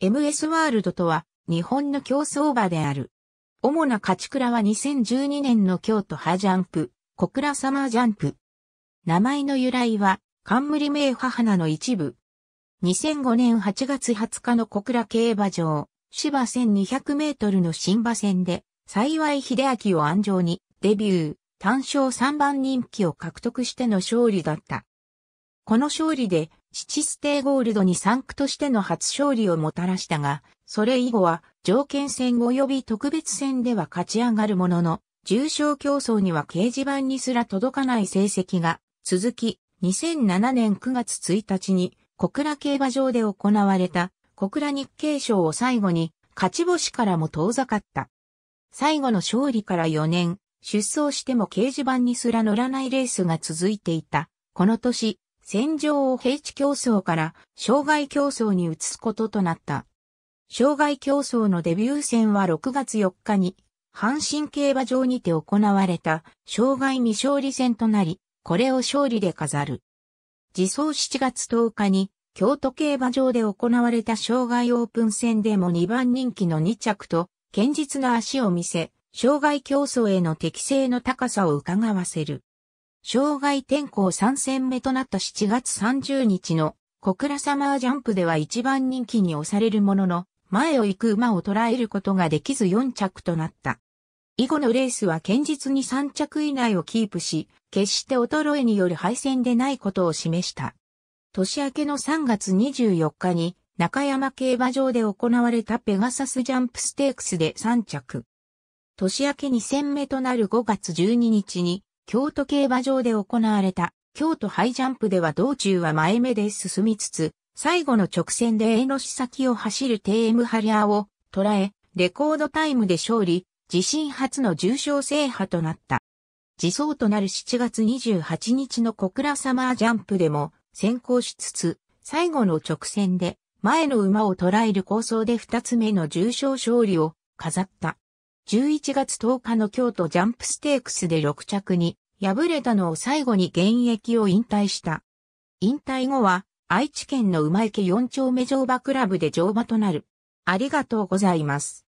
MS ワールドとは日本の競争馬である。主な勝ち倉は2012年の京都ハジャンプ、小倉サマージャンプ。名前の由来は冠名母花の一部。2005年8月20日の小倉競馬場、芝1200メートルの新馬戦で、幸い秀明を安城にデビュー、単勝3番人気を獲得しての勝利だった。この勝利で、七ステーゴールドに3区としての初勝利をもたらしたが、それ以後は条件戦及び特別戦では勝ち上がるものの、重賞競争には掲示板にすら届かない成績が続き、2007年9月1日に小倉競馬場で行われた小倉日経賞を最後に勝ち星からも遠ざかった。最後の勝利から4年、出走しても掲示板にすら乗らないレースが続いていた。この年、戦場を平地競争から障害競争に移すこととなった。障害競争のデビュー戦は6月4日に、阪神競馬場にて行われた障害未勝利戦となり、これを勝利で飾る。自走7月10日に、京都競馬場で行われた障害オープン戦でも2番人気の2着と、堅実な足を見せ、障害競争への適性の高さを伺わせる。障害転向3戦目となった7月30日の小倉サマージャンプでは一番人気に押されるものの、前を行く馬を捉えることができず4着となった。以後のレースは堅実に3着以内をキープし、決して衰えによる敗戦でないことを示した。年明けの3月24日に中山競馬場で行われたペガサスジャンプステークスで3着。年明け2戦目となる5月12日に京都競馬場で行われた京都ハイジャンプでは道中は前目で進みつつ、最後の直線で江の市先を走る TM ハリアーを捉え、レコードタイムで勝利、自身初の重賞制覇となった。自走となる7月28日の小倉サマージャンプでも先行しつつ、最後の直線で前の馬を捉える構想で2つ目の重賞勝利を飾った。11月10日の京都ジャンプステークスで6着に敗れたのを最後に現役を引退した。引退後は愛知県の馬池4丁目乗馬クラブで乗馬となる。ありがとうございます。